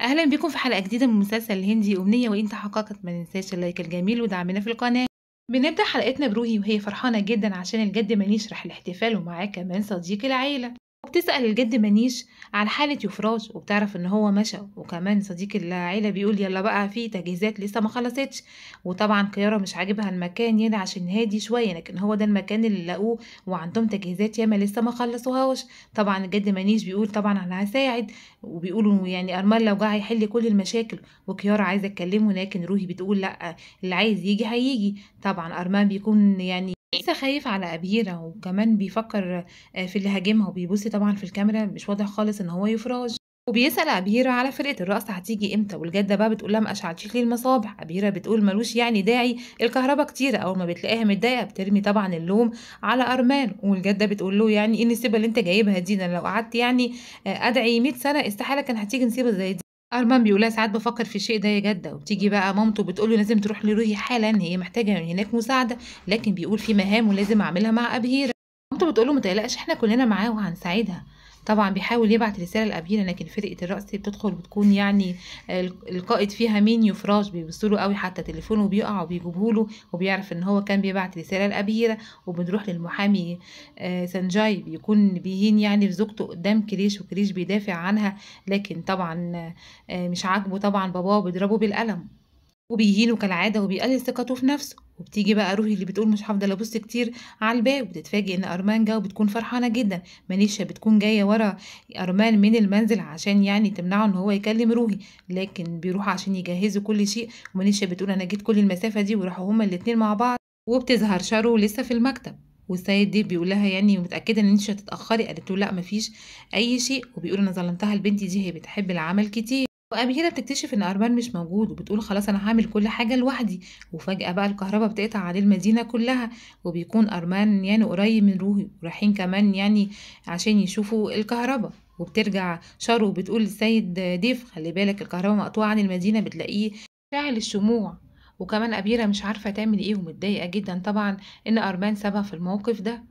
اهلا بكم في حلقه جديده من مسلسل الهندي امنيه وان تحققت ما ننساش اللايك الجميل ودعمنا في القناه بنبدا حلقتنا بروهي وهي فرحانه جدا عشان الجد منيش راح الاحتفال ومعاه كمان صديق العيله وبتسأل الجد منيش على حالة يفراش وبتعرف ان هو مشى وكمان صديق العيلة بيقول يلا بقى في تجهيزات لسه ما خلصتش وطبعا كيارة مش عاجبها المكان يعني عشان هادي شوية لكن هو ده المكان اللي لقوه وعندهم تجهيزات ياما لسه ما خلصوهاش طبعا الجد منيش بيقول طبعا انا هساعد وبيقولوا يعني ارمال لو جه هيحل كل المشاكل وكيارة عايزة اتكلمه لكن روحي بتقول لا اللي عايز يجي هيجي طبعا ارمان بيكون يعني لسه خايف على أبيرة وكمان بيفكر آه، في اللي هاجمها وبيبص طبعًا في الكاميرا مش واضح خالص إن هو يفراج. وبيسأل أبيرة على فرقة الرقص هتيجي امتى والجدة بقى بتقول لها ما أشعلتيش ليه المصابح أبيرة بتقول ملوش يعني داعي الكهرباء كتيرة أول ما بتلاقيها متضايقة بترمي طبعا اللوم على أرمان والجدة بتقول له يعني إيه النسيبة اللي أنت جايبها دي أنا لو قعدت يعني آه، أدعي 100 سنة استحالة كان هتيجي نسيبة زي دي ارمان بيقولها ساعات بفكر في الشيء ده يا جده وبتيجي بقى مامته بتقول له لازم تروح لروهي حالا هي محتاجه من هناك مساعده لكن بيقول في مهام ولازم اعملها مع ابهيره مامته بتقول له متقلقش احنا كلنا معاه وهنساعدها طبعا بيحاول يبعت رساله لابيه لكن فرقه الرقص بتدخل بتكون يعني القائد فيها مين يفراش بيبصوا له قوي حتى تليفونه بيقع وبيجيبه له وبيعرف ان هو كان بيبعت رساله لابيه وبنروح للمحامي آه، سانجاي بيكون بيهين يعني في زوجته قدام كريش وكريش بيدافع عنها لكن طبعا آه، مش عاجبه طبعا باباه بيضربه بالقلم وبيهينه كالعاده وبيقلل ثقته في نفسه وبتيجي بقى روحي اللي بتقول مش هفضل ابص كتير على الباب وبتتفاجئ ان ارمان جه وبتكون فرحانه جدا مانيشا بتكون جايه ورا ارمان من المنزل عشان يعني تمنعه ان هو يكلم روحي لكن بيروح عشان يجهزوا كل شيء ومانيشا بتقول انا جيت كل المسافه دي وراحوا هما الاتنين مع بعض وبتظهر شارو لسه في المكتب والسيد دي بيقول لها يعني متاكده ان انت هتتاخري قالت له لا مفيش اي شيء وبيقول انا ظلمتها البنت دي هي بتحب العمل كتير وقبل كده بتكتشف ان ارمان مش موجود وبتقول خلاص انا هعمل كل حاجه لوحدي وفجاه بقى الكهرباء بتقطع عليه المدينه كلها وبيكون ارمان يعني قريب من روحي ورايحين كمان يعني عشان يشوفوا الكهرباء وبترجع شارو وبتقول للسيد ديف خلي بالك الكهرباء مقطوعه عن المدينه بتلاقيه فاعل الشموع وكمان أبيرة مش عارفة تعمل ايه ومتضايقة جدا طبعا ان أرمان سابها في الموقف ده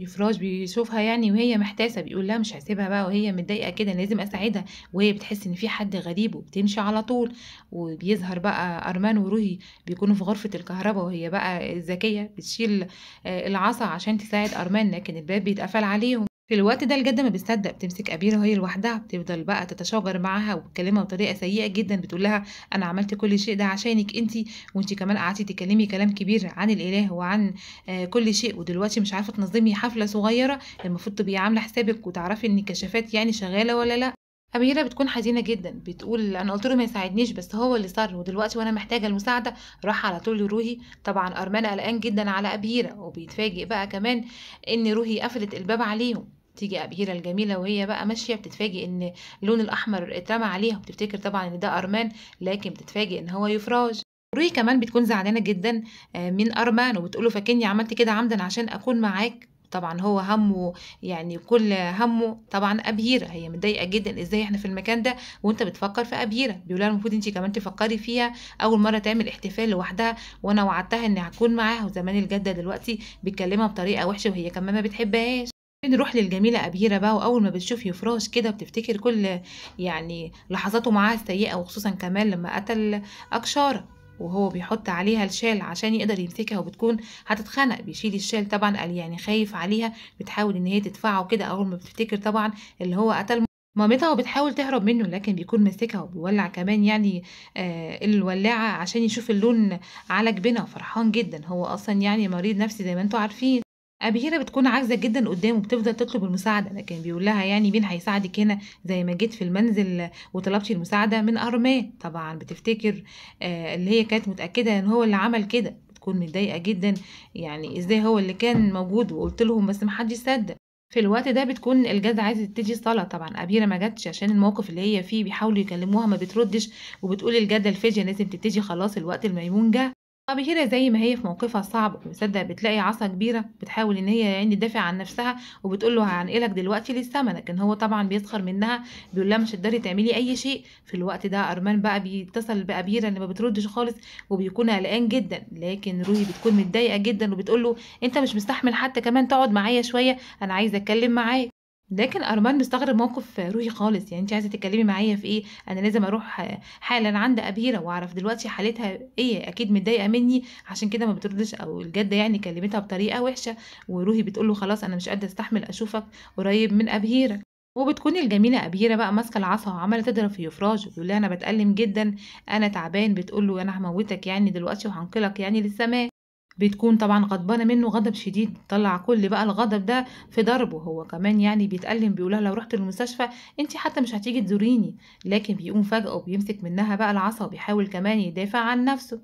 يفراش بيشوفها يعني وهي محتاسة، بيقول لها مش هسيبها بقى وهي متضايقة كده، لازم أساعدها، وهي بتحس إن في حد غريب وبتمشي على طول، وبيظهر بقى أرمان وروهي بيكونوا في غرفة الكهرباء وهي بقى الذكية بتشيل آه، العصا عشان تساعد أرمان، لكن الباب بيتقفل عليهم. في الوقت ده الجدة ما بتصدق بتمسك أبيرة وهي لوحدها بتفضل بقى تتشاجر معاها وتكلمها بطريقة سيئة جدا بتقول لها أنا عملت كل شيء ده عشانك أنت وأنت كمان قعدتي تكلمي كلام كبير عن الإله وعن آه كل شيء ودلوقتي مش عارفة تنظمي حفلة صغيرة المفروض تبقي عاملة حسابك وتعرفي إن الكشافات يعني شغالة ولا لأ أميرة بتكون حزينة جدا بتقول أنا قلت له ما يساعدنيش بس هو اللي صار ودلوقتي وأنا محتاجة المساعدة راح على طول لروهي طبعا أرمان قلقان جدا على أبيرة وبيتفاجئ بقى كمان إن روهي قفلت الباب عليهم تيجي أبيرة الجميلة وهي بقى ماشية بتتفاجئ إن اللون الأحمر اترمى عليها وبتفتكر طبعا إن ده أرمان لكن بتتفاجئ إن هو يفراج روهي كمان بتكون زعلانة جدا آه، من أرمان وبتقوله فاكرني عملت كده عمدا عشان أكون معاك طبعا هو همه يعني كل همه طبعا ابهيره هي متضايقه جدا ازاي احنا في المكان ده وانت بتفكر في ابهيره بيقولها المفروض انت كمان تفكري فيها اول مره تعمل احتفال لوحدها وانا وعدتها اني هكون معاها وزمان الجده دلوقتي بتكلمها بطريقه وحشه وهي كمان ما بتحبهاش نروح للجميلة أبيرة بقى وأول ما بتشوف يفراش كده بتفتكر كل يعني لحظاته معاها السيئة وخصوصا كمان لما قتل أكشارة وهو بيحط عليها الشال عشان يقدر يمسكها وبتكون هتتخنق بيشيل الشال طبعا قال يعني خايف عليها بتحاول ان هي تدفعه كده اول ما بتفتكر طبعا اللي هو قتل مامتها وبتحاول تهرب منه لكن بيكون ماسكها وبيولع كمان يعني آه الولاعه عشان يشوف اللون على جبينها فرحان جدا هو اصلا يعني مريض نفسي زي ما انتوا عارفين أبيرة بتكون عاجزة جدا قدامه بتفضل تطلب المساعدة لكن بيقول لها يعني مين هيساعدك هنا زي ما جيت في المنزل وطلبتي المساعدة من ارماه طبعا بتفتكر آه اللي هي كانت متأكدة إن هو اللي عمل كده بتكون متضايقة جدا يعني إزاي هو اللي كان موجود وقلت لهم بس محدش صدق في الوقت ده بتكون الجد عايزه تبتدي الصلاه طبعا ابيره ما جاتش عشان الموقف اللي هي فيه بيحاولوا يكلموها ما بتردش وبتقول الجده الفجه لازم تبتدي خلاص الوقت الميمون جه طب هيرة زي ما هي في موقفها صعب ومصدق بتلاقي عصا كبيرة بتحاول إن هي يعني تدافع عن نفسها وبتقول له هنقلك دلوقتي للسما لكن هو طبعا بيسخر منها بيقول لها مش هتقدري تعملي أي شيء في الوقت ده أرمان بقى بيتصل بابيرا اللي ما بتردش خالص وبيكون قلقان جدا لكن روحي بتكون متضايقة جدا وبتقول له أنت مش مستحمل حتى كمان تقعد معايا شوية أنا عايزة أتكلم معاك لكن أرمان مستغرب موقف روحي خالص، يعني أنتِ عايزة تتكلمي معايا في إيه؟ أنا لازم أروح حالًا عند أبيرة وأعرف دلوقتي حالتها إيه، أكيد متضايقة منّي عشان كده ما بتردش أو الجدة يعني كلمتها بطريقة وِحشة، وروحي بتقول له خلاص أنا مش قادرة أستحمل أشوفك قريب من ابيره وبتكون الجميلة ابيره بقى ماسكة العصا وعمالة تضرب في يفراج، بيقول لها: "أنا بتالم جدًا، أنا تعبان." بتقول له: "أنا هموتك يعني دلوقتي وهنقلك يعني للسماء." بتكون طبعا غضبانة منه غضب شديد طلع كل بقى الغضب ده في ضربه هو كمان يعني بيتألم بيقولها لو رحت المستشفى انت حتى مش هتيجي تزوريني لكن بيقوم فجأة وبيمسك منها بقى العصا وبيحاول كمان يدافع عن نفسه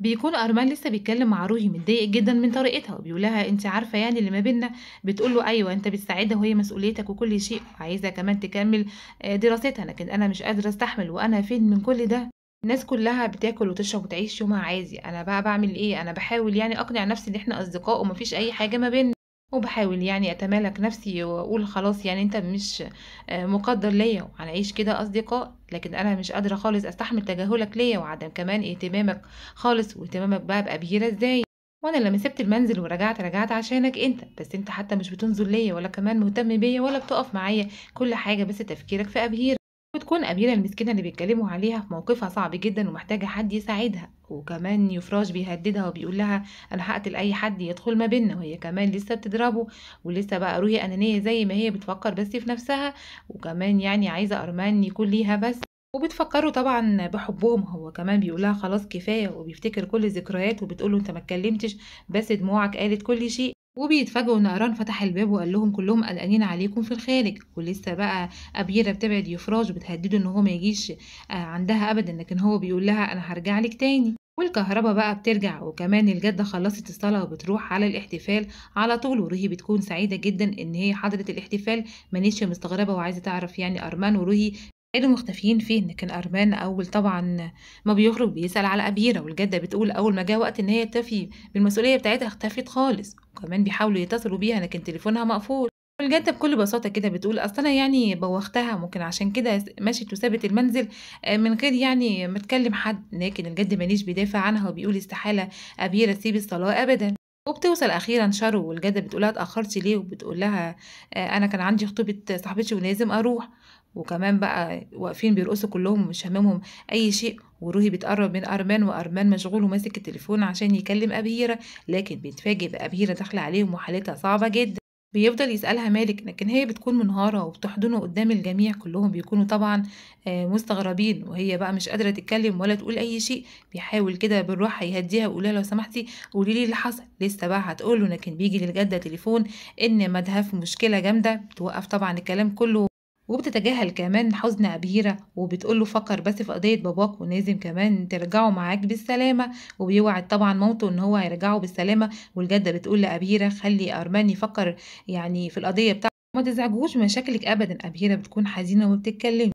بيكون أرمان لسه بيتكلم مع روحي متضايق جدا من طريقتها وبيقولها انت عارفة يعني اللي ما بينا بتقوله ايوه انت بتساعدها وهي مسؤوليتك وكل شيء عايزة كمان تكمل آه، دراستها لكن انا مش قادرة استحمل وانا فين من كل ده الناس كلها بتاكل وتشرب وتعيش يومها عادي أنا بقى بعمل إيه أنا بحاول يعني أقنع نفسي إن إحنا أصدقاء ومفيش أي حاجة ما بينا وبحاول يعني أتمالك نفسي وأقول خلاص يعني أنت مش آه، مقدر ليا وهنعيش كده أصدقاء لكن أنا مش قادرة خالص أستحمل تجاهلك ليا وعدم كمان اهتمامك خالص واهتمامك بقى بأبيرة إزاي وانا لما سبت المنزل ورجعت رجعت عشانك انت بس انت حتى مش بتنزل ليا ولا كمان مهتم بيا ولا بتقف معايا كل حاجه بس تفكيرك في ابهيره بتكون أميرة المسكينة اللي بيتكلموا عليها في موقفها صعب جدا ومحتاجة حد يساعدها وكمان يفراش بيهددها وبيقول لها أنا هقتل أي حد يدخل ما بينا وهي كمان لسه بتضربه ولسه بقى روحي أنانية زي ما هي بتفكر بس في نفسها وكمان يعني عايزة أرمان يكون ليها بس وبتفكره طبعا بحبهم هو كمان بيقولها خلاص كفايه وبيفتكر كل الذكريات وبتقوله انت ما اتكلمتش بس دموعك قالت كل شيء وبيتفاجئوا ان اران فتح الباب وقال لهم كلهم قلقانين عليكم في الخارج ولسه بقى ابيره بتبعد يفراج بتهدده ان هو ما يجيش آه، عندها ابدا لكن هو بيقول لها انا هرجع لك تاني والكهرباء بقى بترجع وكمان الجدة خلصت الصلاة وبتروح على الاحتفال على طول وروهي بتكون سعيدة جدا ان هي حضرت الاحتفال مانيش مستغربة وعايزة تعرف يعني أرمان وروهي كانوا مختفيين فين كان أرمان أول طبعا ما بيخرج بيسأل على أبيرة والجدة بتقول أول ما جه وقت إن هي تفي بالمسؤولية بتاعتها اختفت خالص وكمان بيحاولوا يتصلوا بيها لكن تليفونها مقفول والجدة بكل بساطة كده بتقول أصل أنا يعني بوختها ممكن عشان كده مشيت وسابت المنزل آه، من غير يعني ما تكلم حد لكن الجد ماليش بيدافع عنها وبيقول استحالة أبيرة تسيب الصلاة أبدا وبتوصل اخيرا شارو والجده بتقولها اتاخرتي ليه وبتقول لها آه، انا كان عندي خطوبه صاحبتي ولازم اروح وكمان بقى واقفين بيرقصوا كلهم ومش هاممهم اي شيء وروهي بتقرب من ارمان وارمان مشغول وماسك التليفون عشان يكلم ابيره لكن بيتفاجئ بابيره داخله عليهم وحالتها صعبه جدا بيفضل يسألها مالك لكن هي بتكون منهارة وبتحضنه قدام الجميع كلهم بيكونوا طبعا آه، مستغربين وهي بقى مش قادرة تتكلم ولا تقول أي شيء بيحاول كده بالراحة يهديها ويقولها لو سمحتي قولي لي إيه اللي حصل لسه بقى هتقوله لكن بيجي للجدة تليفون إن مدها في مشكلة جامدة بتوقف طبعا الكلام كله وبتتجاهل كمان حزن أبيرة له فكر بس في قضية باباك ولازم كمان ترجعوا معاك بالسلامة وبيوعد طبعا مامته إن هو هيرجعه بالسلامة والجدة بتقول لأبيرة خلي أرمان يفكر يعني في القضية بتاعته ما تزعجوش مشاكلك أبدا أبيرة بتكون حزينة وما